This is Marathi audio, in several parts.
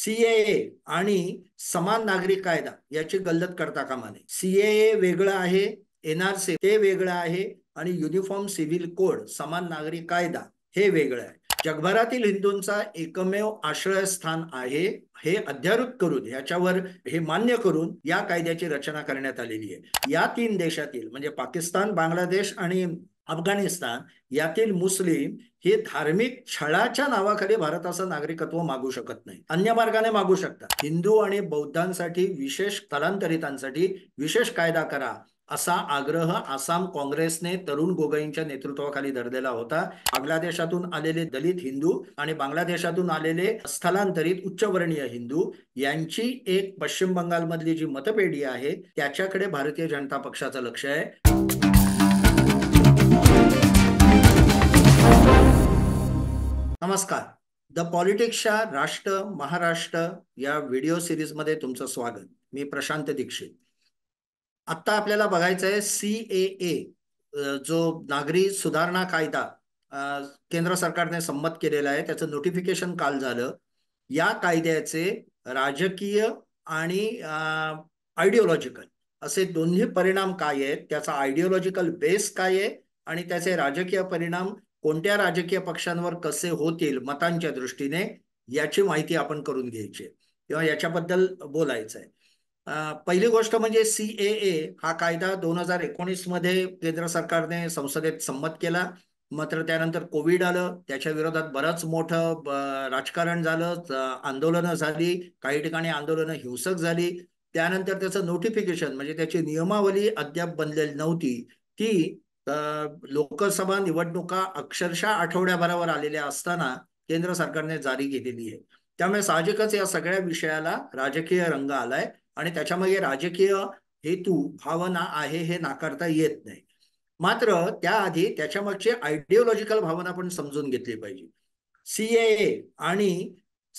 सीएए आणि समान नागरिक कायदा याची गल्लत करता कामा नये सीएए वेगळं आहे एनआरसी ते वेगळं आहे आणि युनिफॉर्म सिव्हिल कोड समान नागरिक कायदा हे वेगळं आहे जगभरातील हिंदूंचा एकमेव आश्रयस्थान आहे हे अध्यारूप करून याच्यावर हे मान्य करून या कायद्याची रचना करण्यात आलेली आहे या तीन देशातील म्हणजे पाकिस्तान बांगलादेश आणि अफगाणिस्तान यातील मुस्लिम हे धार्मिक छळाच्या नावाखाली भारताचं नागरिकत्व मागू शकत नाही अन्य मार्गाने मागू शकतात हिंदू आणि बौद्धांसाठी विशेष स्थलांतरितांसाठी विशेष कायदा करा असा आग्रह आसाम काँग्रेसने तरुण गोगोईंच्या नेतृत्वाखाली धरलेला होता बांगलादेशातून आलेले दलित हिंदू आणि बांगलादेशातून आलेले स्थलांतरित उच्चवर्णीय हिंदू यांची एक पश्चिम बंगालमधली जी मतपेढी आहे त्याच्याकडे भारतीय जनता पक्षाचं लक्ष आहे नमस्कार द पॉलिटिक्सच्या राष्ट्र महाराष्ट्र या व्हिडिओ सिरीजमध्ये तुमचं स्वागत मी प्रशांत दीक्षित आत्ता आपल्याला बघायचं आहे सी ए ए जो नागरी सुधारणा कायदा केंद्र सरकारने संमत केलेला आहे त्याचं नोटिफिकेशन काल झालं या कायद्याचे राजकीय आणि आयडिओलॉजिकल असे दोन्ही परिणाम काय आहेत त्याचा आयडिओलॉजिकल बेस काय आहे आणि त्याचे राजकीय परिणाम कोणत्या राजकीय पक्षांवर कसे होतील मतांच्या दृष्टीने याची माहिती आपण करून घ्यायची किंवा याच्याबद्दल बोलायचं आहे पहिली गोष्ट म्हणजे सी ए ए हा कायदा दोन हजार एकोणीस मध्ये केंद्र सरकारने संसदेत संमत केला मात्र त्यानंतर कोविड आलं त्याच्या विरोधात बरंच मोठं राजकारण झालं आंदोलनं झाली काही ठिकाणी आंदोलनं हिंसक झाली त्यानंतर त्याचं नोटिफिकेशन म्हणजे त्याची नियमावली अद्याप बनलेली नव्हती ती लोकसभा निवडणुका अक्षरशः आठवड्याभरावर आलेल्या असताना केंद्र सरकारने जारी केलेली आहे त्यामुळे साहजिकच या सगळ्या विषयाला राजकीय रंग आलाय आणि त्याच्यामध्ये राजकीय हेतू भावना आहे हे नाकारता येत नाही मात्र त्याआधी त्याच्यामागची आयडिओलॉजिकल भावना पण समजून घेतली पाहिजे सीएए आणि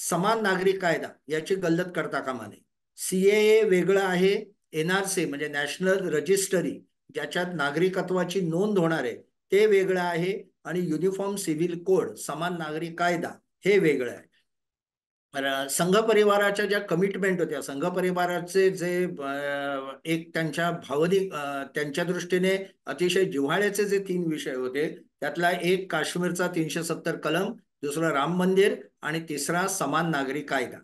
समान नागरिक कायदा याची गल्लत करता कामा नये सीएए वेगळं आहे एनआरसी म्हणजे नॅशनल रजिस्टरी ज्याच्यात नागरिकत्वाची नोंद होणार आहे ते वेगळं आहे आणि युनिफॉर्म सिव्हिल कोड समान नागरिक कायदा हे वेगळं आहे संघ परिवाराच्या ज्या कमिटमेंट होत्या संघ परिवाराचे जे एक त्यांच्या भावनिक त्यांच्या दृष्टीने अतिशय जिव्हाळ्याचे जे तीन विषय होते त्यातला एक काश्मीरचा तीनशे सत्तर कलम दुसरा राम मंदिर आणि तिसरा समान नागरी कायदा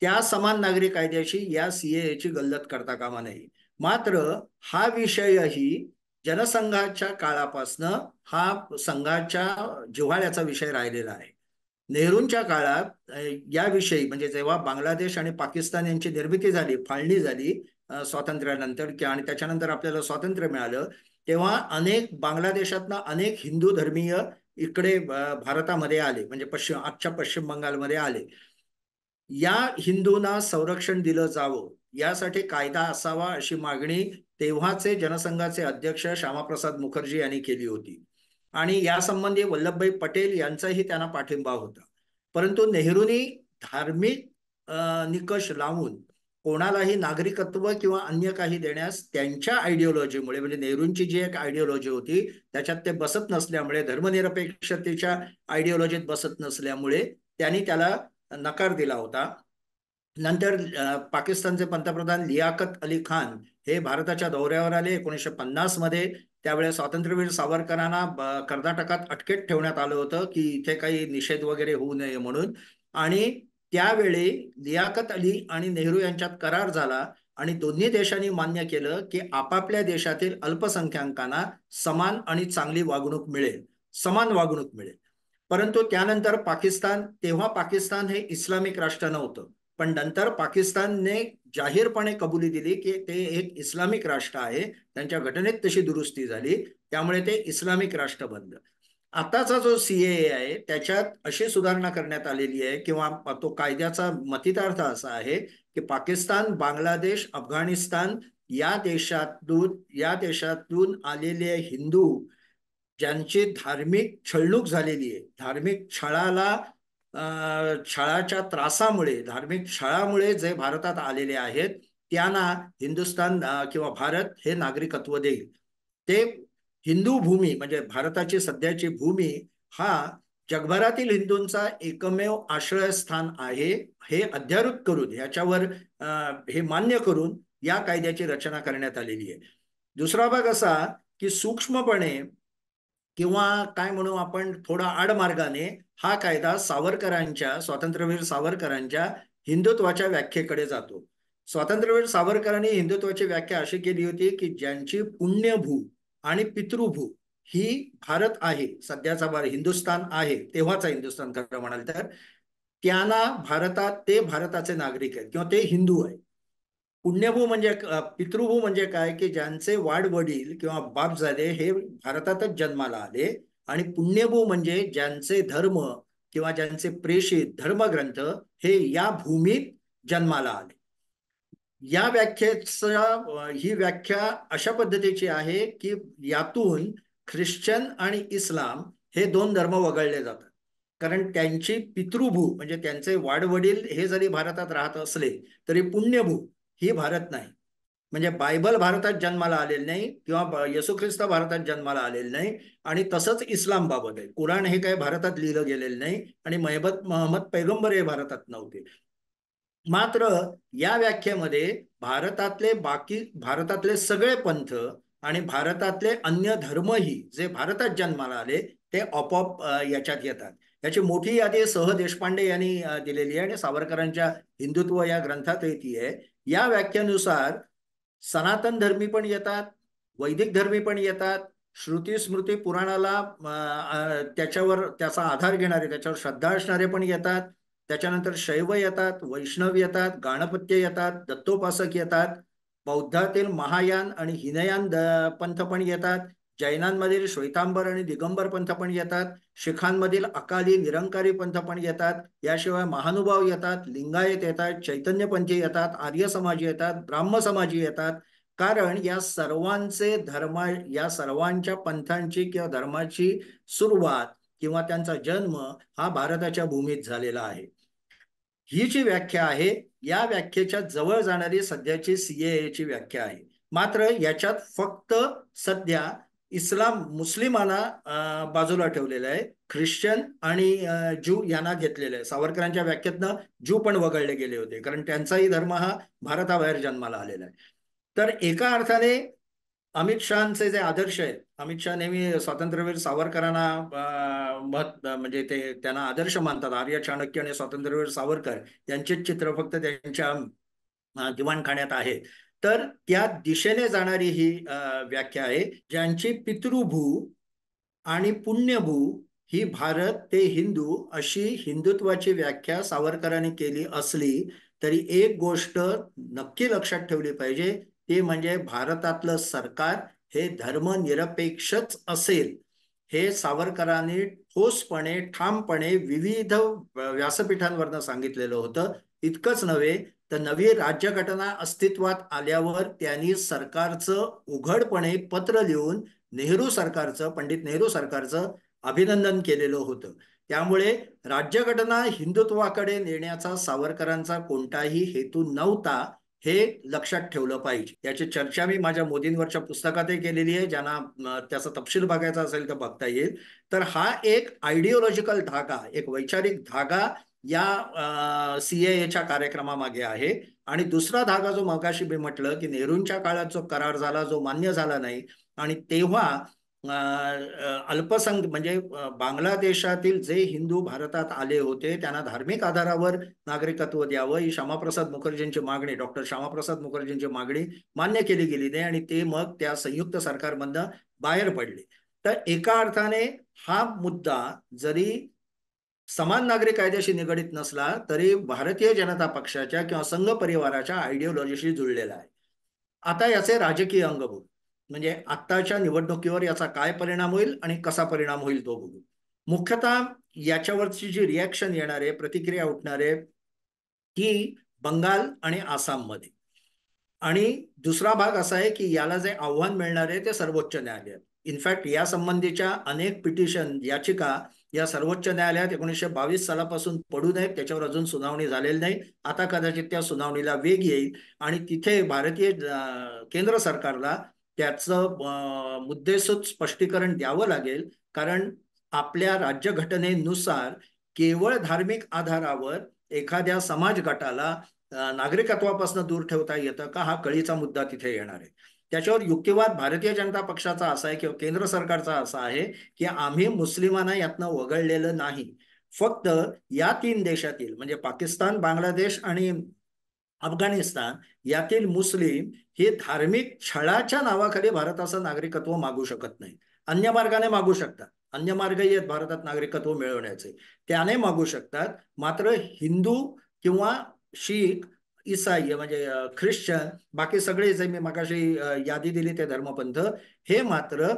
त्या समान नागरी कायद्याशी या ची गल्लत करता कामा नाही मात्र हा विषयही जनसंघाच्या काळापासनं हा संघाच्या जिव्हाळ्याचा विषय राहिलेला आहे नेहरूंच्या काळात या विषयी म्हणजे जेव्हा बांगलादेश आणि पाकिस्तान यांची निर्मिती झाली फाळणी झाली स्वातंत्र्यानंतर किंवा आणि त्याच्यानंतर आपल्याला स्वातंत्र्य मिळालं तेव्हा अनेक बांगलादेशातनं अनेक हिंदू धर्मीय इकडे भारतामध्ये आले म्हणजे पश्चिम आजच्या पश्चिम बंगालमध्ये आले या हिंदूंना संरक्षण दिलं जावं यासाठी कायदा असावा अशी मागणी तेव्हाचे जनसंघाचे अध्यक्ष श्यामाप्रसाद मुखर्जी यांनी केली होती आणि यासंबंधी वल्लभभाई पटेल यांचाही त्यांना पाठिंबा होता परंतु नेहरूंनी धार्मिक निकष लावून कोणालाही नागरिकत्व किंवा अन्य काही देण्यास त्यांच्या आयडिओलॉजीमुळे म्हणजे नेहरूंची जी एक आयडिओलॉजी होती त्याच्यात ते बसत नसल्यामुळे धर्मनिरपेक्षतेच्या आयडिओलॉजीत बसत नसल्यामुळे त्यांनी त्याला नकार दिला होता नंतर पाकिस्तानचे पंतप्रधान लियाकत अली खान हे भारताच्या दौऱ्यावर आले एकोणीसशे पन्नास मध्ये त्यावेळेस स्वातंत्र्यवीर सावरकरांना कर्नाटकात अटकेत ठेवण्यात आलं होतं की इथे काही निषेध वगैरे होऊ नये म्हणून आणि त्यावेळी लियाकत अली आणि नेहरू यांच्यात करार झाला आणि दोन्ही देशांनी मान्य केलं की आपापल्या देशातील अल्पसंख्याकांना समान आणि चांगली वागणूक मिळेल समान वागणूक मिळेल परंतु त्यानंतर पाकिस्तान तेव्हा पाकिस्तान हे इस्लामिक राष्ट्र नव्हतं पण नंतर पाकिस्तानने जाहीरपणे कबुली दिली की ते एक इस्लामिक राष्ट्र आहे त्यांच्या घटनेत तशी दुरुस्ती झाली त्यामुळे ते इस्लामिक राष्ट्र बनलं आताचा जो सी ए आहे त्याच्यात अशी सुधारणा करण्यात आलेली आहे किंवा तो कायद्याचा मतितार्थ असा आहे की पाकिस्तान बांगलादेश अफगाणिस्तान या देशातून या देशातून आलेले हिंदू ज्यांची धार्मिक छळणूक झालेली आहे धार्मिक छळाला छळाच्या त्रासामुळे धार्मिक छळामुळे जे भारतात आलेले आहेत त्यांना हिंदुस्थान किंवा भारत हे नागरिकत्व देईल ते हिंदू भूमी म्हणजे भारताची सध्याची भूमी हा जगभरातील हिंदूंचा एकमेव आश्रयस्थान आहे हे अध्यारूप करून याच्यावर हे मान्य करून या कायद्याची रचना करण्यात आलेली आहे दुसरा भाग असा की सूक्ष्मपणे किंवा काय म्हणू आपण थोडा आडमार्गाने हा कायदा सावरकरांच्या स्वातंत्र्यवीर सावरकरांच्या हिंदुत्वाच्या व्याख्येकडे जातो स्वातंत्र्यवीर सावरकरांनी हिंदुत्वाची व्याख्या अशी केली होती की ज्यांची पुण्यभू आणि पितृभू ही भारत आहे सध्याचा भारत हिंदुस्थान आहे तेव्हाचा हिंदुस्थान खरं म्हणाल तर त्यांना भारतात ते भारताचे नागरिक आहेत किंवा ते हिंदू आहेत पुण्यभू म्हणजे पितृभू म्हणजे काय की ज्यांचे वाडवडील किंवा बाप झाले हे भारतातच जन्माला आले आणि पुण्यभू म्हणजे ज्यांचे धर्म किंवा ज्यांचे प्रेषित धर्मग्रंथ हे या भूमीत जन्माला आले या व्याख्येचा ही व्याख्या अशा पद्धतीची आहे की यातून ख्रिश्चन आणि इस्लाम हे दोन धर्म वगळले जातात कारण त्यांची पितृभू म्हणजे त्यांचे वाडवडील हे जरी भारतात राहत असले तरी पुण्यभू ही भारत नाही म्हणजे बायबल भारतात जन्माला आलेलं नाही किंवा येसू ख्रिस्त भारतात जन्माला आलेलं नाही आणि तसंच इस्लाम बाबत आहे कुराण हे काही भारतात लिहिलं गेलेलं नाही आणि महबत महम्मद पैगंबर हे भारतात नव्हते मात्र या व्याख्येमध्ये भारतातले बाकी भारतातले सगळे पंथ आणि भारतातले अन्य धर्मही जे भारतात जन्माला आले ते आपोआप याच्यात येतात याची मोठी यादी सह देशपांडे यांनी दिलेली आहे आणि सावरकरांच्या हिंदुत्व या ग्रंथातही ती आहे या व्याख्यानुसार सनातन धर्मी पण येतात वैदिक धर्मी पण येतात श्रुती स्मृती पुराणाला त्याच्यावर त्याचा आधार घेणारे त्याच्यावर श्रद्धा असणारे पण येतात त्याच्यानंतर शैव येतात वैष्णव येतात गाणपत्य येतात दत्तोपासक येतात बौद्धातील महायान आणि हिनयान पंथ पण येतात जैनांमधील श्वेतांबर आणि दिगंबर पंथ पण येतात शिखांमधील अकाली निरंकारी पंथ पण येतात याशिवाय महानुभाव येतात लिंगायत येतात चैतन्य पंथी येतात आर्य समाजी येतात ब्राह्म समाजी येतात कारण या सर्वांचे धर्म या सर्वांच्या पंथांची किंवा धर्माची सुरुवात किंवा त्यांचा जन्म हा भारताच्या भूमीत झालेला आहे ही जी व्याख्या आहे या व्याख्येच्या जवळ जाणारी सध्याची ची व्याख्या आहे मात्र याच्यात फक्त सध्या इस्लाम मुस्लिमांना बाजूला ठेवलेला आहे ख्रिश्चन आणि ज्यू यांना घेतलेलं आहे सावरकरांच्या व्याख्यातनं ज्यू पण वगळले गेले होते कारण त्यांचाही धर्म हा भारताबाहेर जन्माला आलेला आहे तर एका अर्थाने अमित शहाचे जे आदर्श आहेत अमित शहा नेहमी स्वातंत्र्यवीर सावरकरांना मत म्हणजे ते त्यांना आदर्श मानतात आर्य चाणक्य आणि स्वातंत्र्यवीर सावरकर यांचेच चित्र फक्त त्यांच्या दिवाणखाण्यात आहे तर त्या दिशेने जाणारी ही व्याख्या आहे ज्यांची पितृभू आणि पुण्यभू ही भारत ते हिंदू अशी हिंदुत्वाची व्याख्या सावरकरांनी केली असली तरी एक गोष्ट नक्की लक्षात ठेवली पाहिजे ते म्हणजे भारतातलं सरकार हे धर्मनिरपेक्षच असेल हे सावरकरांनी ठोसपणे ठामपणे विविध व्यासपीठांवरनं सांगितलेलं होतं इतकंच नव्हे तर नवी राज्यघटना अस्तित्वात आल्यावर त्यांनी सरकारचं उघडपणे पत्र लिहून नेहरू सरकारचं पंडित नेहरू सरकारचं अभिनंदन केलेलं होतं त्यामुळे राज्यघटना हिंदुत्वाकडे नेण्याचा सावरकरांचा कोणताही हेतू नव्हता हे लक्षात ठेवलं पाहिजे याची चर्चा मी माझ्या मोदींवरच्या पुस्तकातही केलेली आहे ज्यांना त्याचा तपशील बघायचा असेल तर बघता येईल तर हा एक आयडिओलॉजिकल धागा एक वैचारिक धागा या एच्या कार्यक्रमामागे आहे आणि दुसरा धागा जो मगाशी मी म्हटलं की नेहरूंच्या काळात जो करार झाला जो मान्य झाला नाही आणि तेव्हा अल्पसंख्य म्हणजे बांगलादेशातील जे हिंदू भारतात आले होते त्यांना धार्मिक आधारावर नागरिकत्व द्यावं ही श्यामाप्रसाद मुखर्जींची मागणी डॉक्टर श्यामाप्रसाद मुखर्जींची मागणी मान्य केली गेली नाही आणि ते मग त्या संयुक्त सरकारमधनं बाहेर पडले तर एका अर्थाने हा मुद्दा जरी समान नागरी कायद्याशी निगडित नसला तरी भारतीय जनता पक्षाच्या किंवा संघ परिवाराच्या आयडिओलॉजीशी जुळलेला आहे आता याचे राजकीय अंग बघू म्हणजे आत्ताच्या निवडणुकीवर याचा काय परिणाम होईल आणि कसा परिणाम होईल तो बघू मुख्यतः याच्यावरची जी रिॲक्शन येणारे प्रतिक्रिया उठणारे ती बंगाल आणि आसाममध्ये आणि दुसरा भाग असा आहे की याला जे आव्हान मिळणार आहे ते सर्वोच्च न्यायालय इनफॅक्ट या संबंधीच्या अनेक पिटिशन याचिका या सर्वोच्च न्यायालयात एकोणीसशे बावीस सालापासून पडू नयेत त्याच्यावर अजून सुनावणी झालेली नाही आता कदाचित त्या सुनावणीला वेग येईल आणि तिथे भारतीय केंद्र सरकारला त्याचं मुद्देसूद स्पष्टीकरण द्यावं लागेल कारण आपल्या राज्यघटनेनुसार केवळ धार्मिक आधारावर एखाद्या समाज गटाला नागरिकत्वापासून दूर ठेवता येतं का हा कळीचा मुद्दा तिथे येणार आहे त्याच्यावर युक्तिवाद भारतीय जनता पक्षाचा असा आहे किंवा केंद्र सरकारचा असा आहे की आम्ही मुस्लिमांना यातनं वगळलेलं नाही फक्त या तीन देशातील म्हणजे पाकिस्तान बांगलादेश आणि अफगाणिस्तान यातील मुस्लिम हे धार्मिक छळाच्या नावाखाली भारताचं नागरिकत्व मागू शकत नाही अन्य मार्गाने मागू शकतात अन्य मार्गही आहेत भारतात नागरिकत्व मिळवण्याचे त्याने मागू शकतात मात्र हिंदू किंवा शीख इसाई म्हणजे ख्रिश्चन बाकी सगळे जे मी मागाशी यादी दिली ते धर्मपंथ हे मात्र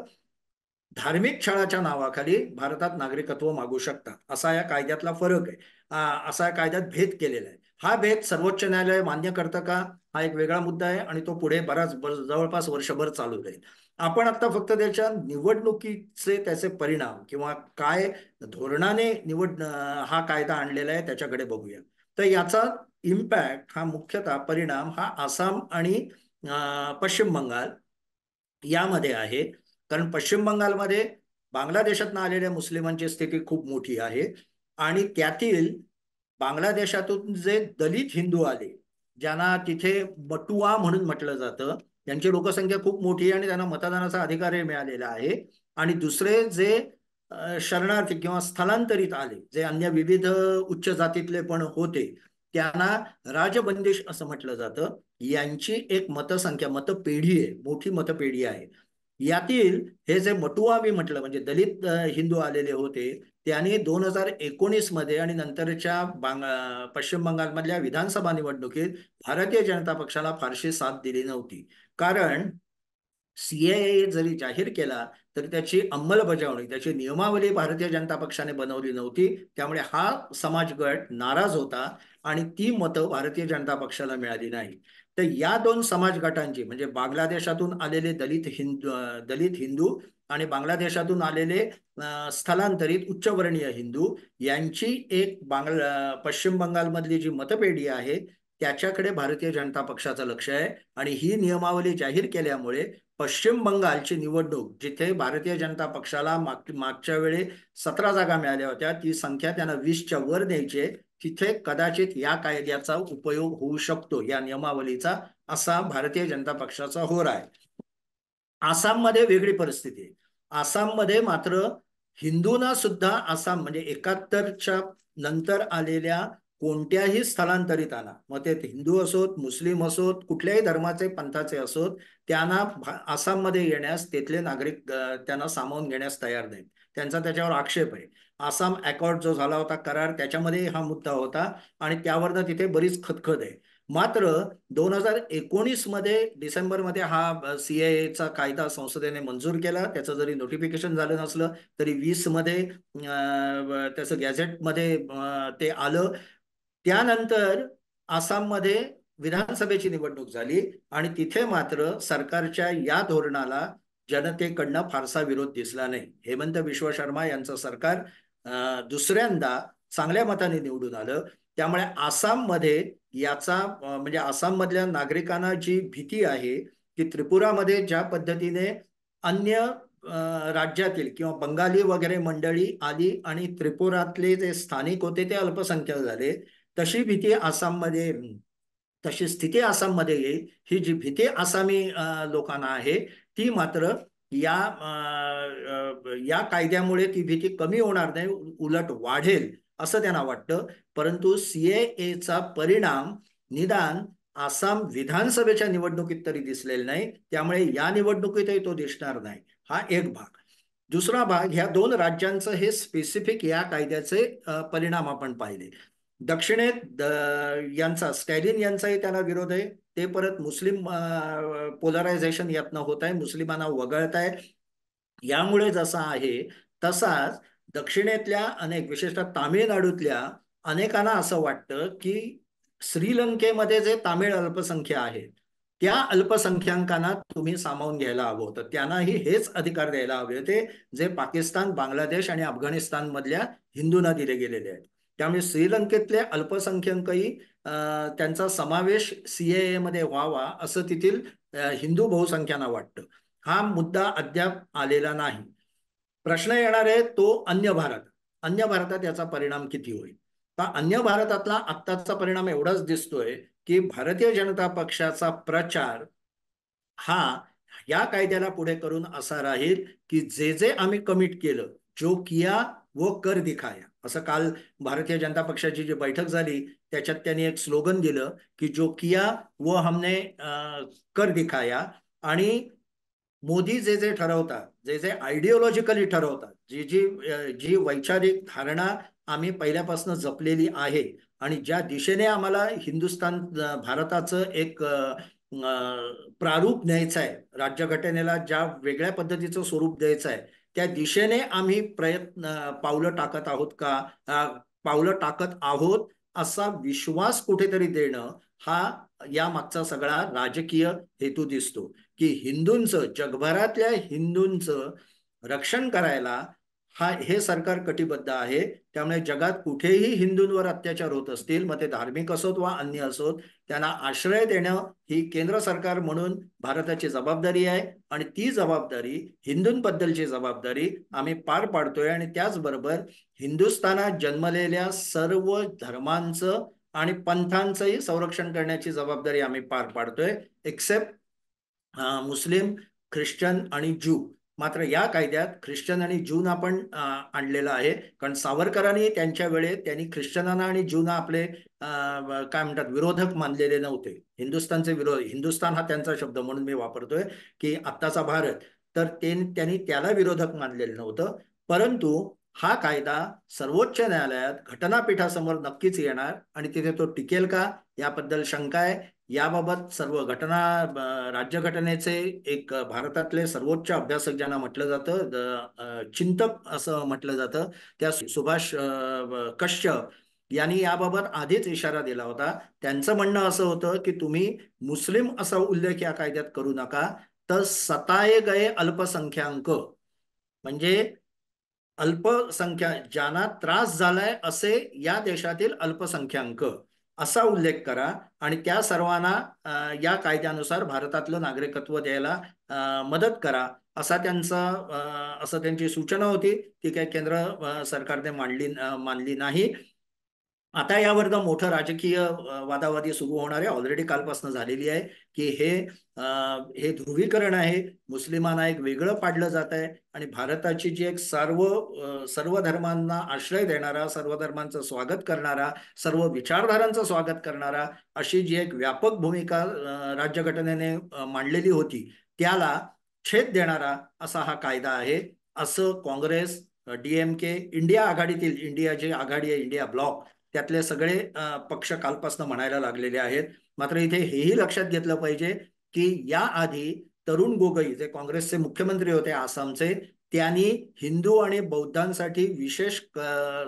धार्मिक छळाच्या नावाखाली भारतात नागरिकत्व मागू शकतात असा या कायद्यातला फरक आहे असा या कायद्यात भेद केलेला आहे हा भेद सर्वोच्च न्यायालय मान्य करतं का हा एक वेगळा मुद्दा आहे आणि तो पुढे बराच जवळपास वर्षभर चालू राहील आपण आता फक्त त्याच्या निवडणुकीचे त्याचे परिणाम किंवा काय धोरणाने निवड हा कायदा आणलेला आहे त्याच्याकडे बघूया तर याचा इम्पॅक्ट हा मुख्यतः परिणाम हा आसाम आणि पश्चिम बंगाल यामध्ये आहे कारण पश्चिम बंगालमध्ये बांगलादेशातनं आलेल्या मुस्लिमांची स्थिती खूप मोठी आहे आणि त्यातील बांगलादेशातून जे दलित हिंदू आले ज्यांना तिथे बटुआ म्हणून म्हटलं जातं त्यांची लोकसंख्या खूप मोठी आहे आणि त्यांना मतदानाचा अधिकारही मिळालेला आहे आणि दुसरे जे शरणार्थी किंवा स्थलांतरित आले जे अन्य विविध उच्च जातीतले पण होते त्यांना राजबंदेश असं म्हटलं जातं यांची एक मतसंख्या मतपेढी आहे मोठी मतपेढी आहे यातील हे जे मटुआवी म्हटलं म्हणजे दलित हिंदू आलेले होते त्यांनी दोन हजार एकोणीस मध्ये आणि नंतरच्या बांग पश्चिम बंगालमधल्या विधानसभा निवडणुकीत भारतीय जनता पक्षाला फारशी साथ दिली नव्हती कारण सीएए जरी जाहीर केला तरी त्याची अंमलबजावणी त्याची नियमावली भारतीय जनता पक्षाने बनवली नव्हती त्यामुळे हा समाज गट नाराज होता आणि ती मतं भारतीय जनता पक्षाला मिळाली नाही तर या दोन समाज गटांची म्हणजे बांगलादेशातून आलेले दलित हिंदू दलित हिंदू आणि बांगलादेशातून आलेले स्थलांतरित उच्चवर्णीय हिंदू यांची एक बांगला पश्चिम बंगालमधली जी मतपेढी आहे त्याच्याकडे भारतीय जनता पक्षाचं लक्ष आहे आणि ही नियमावली जाहीर केल्यामुळे पश्चिम बंगालची निवडणूक जिथे भारतीय जनता पक्षाला माग मागच्या वेळी सतरा जागा मिळाल्या होत्या ती संख्या त्यांना वीसच्या वर द्यायची तिथे कदाचित या कायद्याचा उपयोग होऊ शकतो या नियमावलीचा असा भारतीय जनता पक्षाचा होर आहे आसाममध्ये वेगळी परिस्थिती आहे आसाममध्ये मात्र हिंदूंना सुद्धा आसाम म्हणजे एकाहत्तरच्या नंतर आलेल्या कोणत्याही स्थलांतरित आला मग ते हिंदू असोत मुस्लिम असोत कुठल्याही धर्माचे पंथाचे असोत त्यांना आसाममध्ये येण्यास तेथले नागरिक त्यांना सामावून घेण्यास तयार नाहीत त्यांचा त्याच्यावर आक्षेप आहे आसाम अकॉर्ड जो झाला होता करार त्याच्यामध्ये हा मुद्दा होता आणि त्यावरनं तिथे बरीच खतखत आहे मात्र दोन हजार एकोणीस मध्ये डिसेंबरमध्ये हा चा कायदा संसदेने मंजूर केला त्याचं जरी नोटिफिकेशन झालं नसलं तरी वीस मध्ये त्याचं गॅझेटमध्ये ते आलं त्यानंतर आसाममध्ये विधानसभेची निवडणूक झाली आणि तिथे मात्र सरकारच्या या धोरणाला जनतेकडनं फारसा विरोध दिसला नाही हेमंत विश्व शर्मा यांचं सरकार दुसऱ्यांदा चांगल्या मताने निवडून आलं त्यामुळे आसाममध्ये याचा म्हणजे आसाममधल्या नागरिकांना जी भीती आहे की त्रिपुरामध्ये ज्या पद्धतीने अन्य राज्यातील किंवा बंगाली वगैरे मंडळी आली आणि त्रिपुरातले जे स्थानिक होते ते अल्पसंख्याक झाले तशी भीती आसाममध्ये तशी स्थिती आसाममध्ये येईल ही जी भीती आसामी लोकांना आहे ती मात्र या या कायद्यामुळे ती भीती कमी होणार नाही उलट वाढेल असं त्यांना वाटतं परंतु एचा परिणाम निदान आसाम विधानसभेच्या निवडणुकीत तरी दिसलेला नाही त्यामुळे या निवडणुकीतही तो दिसणार नाही हा एक भाग दुसरा भाग ह्या दोन राज्यांचं हे स्पेसिफिक या कायद्याचे परिणाम आपण पाहिले दक्षिणेत यांचा स्टॅलिन यांचाही त्याला विरोध आहे ते परत मुस्लिम पोलरायझेशन यातनं होत आहे मुस्लिमांना वगळत आहे यामुळे जसा आहे तसाच दक्षिणेतल्या अनेक विशेषतः तामिळनाडूतल्या अनेकांना असं वाटतं की श्रीलंकेमध्ये जे तामिळ अल्पसंख्य आहेत त्या अल्पसंख्याकांना तुम्ही सामावून घ्यायला हवं होतं त्यांनाही हेच अधिकार द्यायला हवे होते जे पाकिस्तान बांगलादेश आणि अफगाणिस्तान मधल्या हिंदूंना दिले गेलेले आहेत त्यामुळे श्रीलंकेतले अल्पसंख्यांकही त्यांचा समावेश सीएए मध्ये व्हावा असं तेथील हिंदू बहुसंख्यांना वाटतं हा मुद्दा अद्याप आलेला नाही प्रश्न येणार आहे तो अन्य भारत अन्य भारतात याचा परिणाम किती होईल तर अन्य भारतातला आत्ताचा परिणाम एवढाच दिसतोय की भारतीय जनता पक्षाचा प्रचार हा या कायद्याला पुढे करून असा राहील की जे जे आम्ही कमिट केलं जो किया व कर दिखाया असं काल भारतीय जनता पक्षाची जी बैठक झाली त्याच्यात त्यांनी एक स्लोगन दिलं की जो किया व हमने कर दिखाया आणि मोदी जे जे ठरवतात जे जे आयडिओलॉजिकली ठरवतात जी जी जी वैचारिक धारणा आम्ही पहिल्यापासून जपलेली आहे आणि ज्या दिशेने आम्हाला हिंदुस्थान भारताचं एक प्रारूप न्यायचं आहे राज्यघटनेला ज्या वेगळ्या पद्धतीचं स्वरूप द्यायचं आहे त्या दिशेने आम्ही प्रयत्न पावलं टाकत आहोत का पावलं टाकत आहोत असा विश्वास कुठेतरी देणं हा या मागचा सगळा राजकीय हेतू दिसतो की हिंदूंचं जगभरातल्या हिंदूंचं रक्षण करायला हा हे सरकार कटिबद्ध आहे त्यामुळे जगात कुठेही हिंदूंवर अत्याचार होत असतील मग ते धार्मिक असोत वा अन्य असोत त्यांना आश्रय देणं ही केंद्र सरकार म्हणून भारताची जबाबदारी आहे आणि ती जबाबदारी हिंदूंबद्दलची जबाबदारी आम्ही पार पाडतोय आणि त्याचबरोबर हिंदुस्थानात जन्मलेल्या सर्व धर्मांचं आणि पंथांचंही संरक्षण करण्याची जबाबदारी आम्ही पार पाडतोय एक्सेप्ट मुस्लिम ख्रिश्चन आणि ज्यू मात्र या कायद्यात ख्रिश्चन आणि जून आपण आणलेला आहे कारण सावरकरांनी त्यांच्या वेळेत त्यांनी ख्रिश्चनांना आणि जून आपले काय म्हणतात विरोधक मानलेले नव्हते हिंदुस्थानचे विरोध हिंदुस्थान हा त्यांचा शब्द म्हणून मी वापरतोय की आत्ताचा भारत तर ते त्यांनी त्याला विरोधक मानलेलं नव्हतं परंतु हा कायदा सर्वोच्च न्यायालयात घटनापीठासमोर नक्कीच येणार आणि तिथे तो टिकेल का याबद्दल शंका आहे याबाबत सर्व घटना राज्यघटनेचे एक भारतातले सर्वोच्च अभ्यासक ज्यांना म्हटलं जातं चिंतक असं म्हटलं जातं त्या सुभाष कश्यप यांनी याबाबत आधीच इशारा दिला होता त्यांचं म्हणणं असं होतं की तुम्ही मुस्लिम असा उल्लेख या कायद्यात करू नका तर सताये गए अल्पसंख्याक म्हणजे अल्पसंख्या ज्यांना त्रास झालाय असे या देशातील अल्पसंख्याक असा उल्लेख करा आणि त्या सर्वांना या कायद्यानुसार भारतातलं नागरिकत्व द्यायला मदत करा असा त्यांचा असं त्यांची सूचना होती ती काही केंद्र सरकारने मांडली मानली नाही आता यावर मोठं राजकीय वादावादी सुरू होणार आहे ऑलरेडी कालपासून झालेली आहे की हे हे ध्रुवीकरण आहे मुस्लिमांना एक वेगळं पाडलं जात आहे आणि भारताची जी एक सर्व सर्व धर्मांना आश्रय देणारा सर्व धर्मांचं स्वागत करणारा सर्व विचारधारांचं स्वागत करणारा अशी जी एक व्यापक भूमिका राज्यघटनेने मांडलेली होती त्याला छेद देणारा असा हा कायदा आहे असं काँग्रेस डीएमके इंडिया आघाडीतील इंडिया जे आघाडी आहे इंडिया ब्लॉक त्यातले सगळे पक्ष कालपासून म्हणायला लागलेले आहेत मात्र इथे हेही लक्षात घेतलं पाहिजे की याआधी तरुण गोगोई जे काँग्रेसचे मुख्यमंत्री होते आसामचे त्यांनी हिंदू आणि बौद्धांसाठी विशेष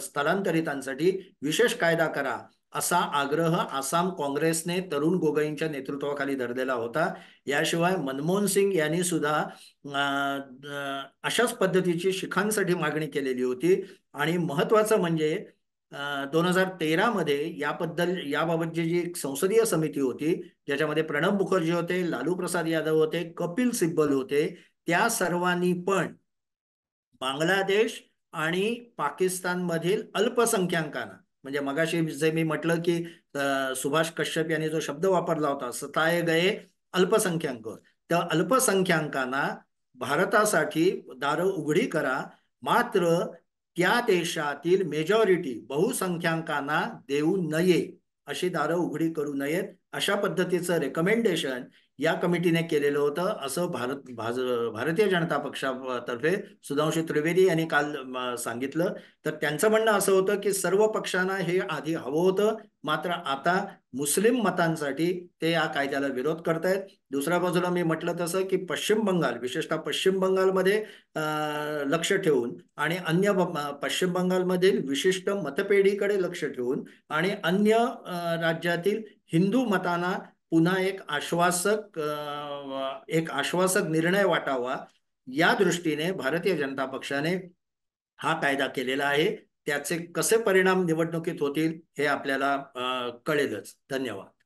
स्थलांतरितांसाठी विशेष कायदा करा असा आग्रह आसाम काँग्रेसने तरुण गोगोईंच्या नेतृत्वाखाली धरलेला होता याशिवाय मनमोहन सिंग यांनी सुद्धा अशाच पद्धतीची शिखांसाठी मागणी केलेली होती आणि महत्वाचं म्हणजे दोन हजार तेरामध्ये याबद्दल याबाबतची जी संसदीय समिती होती ज्याच्यामध्ये प्रणब मुखर्जी होते लालू प्रसाद यादव होते कपिल सिब्बल होते त्या सर्वांनी पण बांगलादेश आणि पाकिस्तानमधील अल्पसंख्याकांना म्हणजे मगाशी जे मी म्हटलं की सुभाष कश्यप यांनी जो शब्द वापरला होता सताय गये अल्पसंख्याक त्या अल्पसंख्याकांना भारतासाठी दारं उघडी करा मात्र त्या देशातील मेजॉरिटी बहुसंख्याकांना देऊ नये अशी दारं उघडी करू नयेत अशा पद्धतीचं रेकमेंडेशन या कमिटीने केलेलं होतं असं भारत भाज भारतीय जनता पक्षातर्फे सुधांशी त्रिवेदी यांनी काल सांगितलं तर त्यांचं म्हणणं असं होतं की सर्व पक्षांना हे आधी हवं होतं मात्र आता मुस्लिम मतांसाठी ते या कायद्याला विरोध करतायत दुसऱ्या बाजूला मी म्हटलं तसं की पश्चिम बंगाल विशेषतः पश्चिम बंगालमध्ये लक्ष ठेवून आणि अन्य पश्चिम बंगालमधील विशिष्ट मतपेढीकडे लक्ष ठेवून आणि अन्य राज्यातील हिंदू मतांना पुन्हा एक आश्वासक एक आश्वासक निर्णय वाटावा या दृष्टीने भारतीय जनता पक्षाने हा कायदा केलेला आहे त्याचे कसे परिणाम निवडणुकीत होतील हे आपल्याला कळेलच धन्यवाद